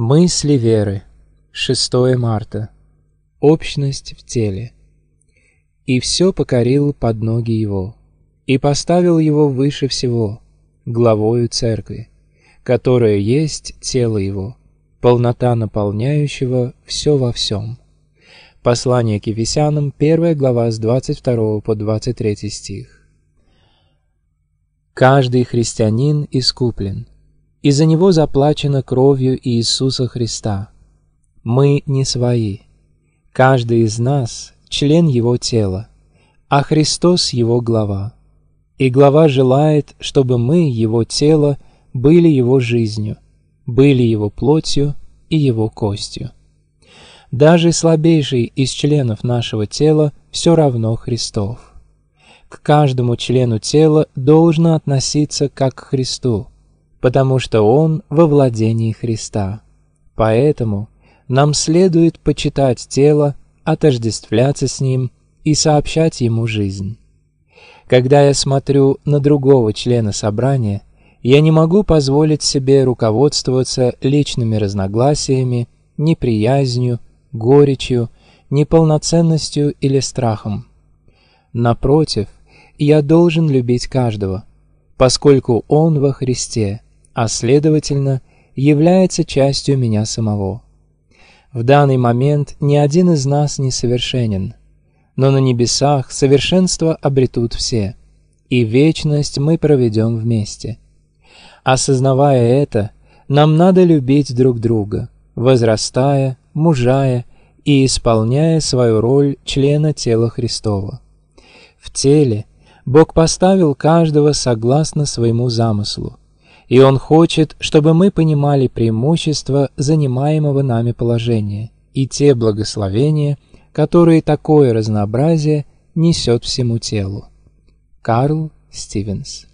Мысли веры. 6 марта. Общность в теле. «И все покорил под ноги его, и поставил его выше всего, главою церкви, которая есть тело его, полнота наполняющего все во всем». Послание к Ефесянам, 1 глава с 22 по 23 стих. «Каждый христианин искуплен, и за него заплачено кровью Иисуса Христа. Мы не свои. Каждый из нас – член его тела, а Христос – его глава. И глава желает, чтобы мы, его тело, были его жизнью, были его плотью и его костью. Даже слабейший из членов нашего тела все равно Христов. К каждому члену тела должно относиться как к Христу – потому что Он во владении Христа. Поэтому нам следует почитать тело, отождествляться с ним и сообщать ему жизнь. Когда я смотрю на другого члена собрания, я не могу позволить себе руководствоваться личными разногласиями, неприязнью, горечью, неполноценностью или страхом. Напротив, я должен любить каждого, поскольку он во Христе, а следовательно, является частью меня самого. В данный момент ни один из нас не совершенен, но на небесах совершенство обретут все, и вечность мы проведем вместе. Осознавая это, нам надо любить друг друга, возрастая, мужая и исполняя свою роль члена тела Христова. В теле Бог поставил каждого согласно своему замыслу, и Он хочет, чтобы мы понимали преимущества занимаемого нами положения и те благословения, которые такое разнообразие несет всему телу. Карл Стивенс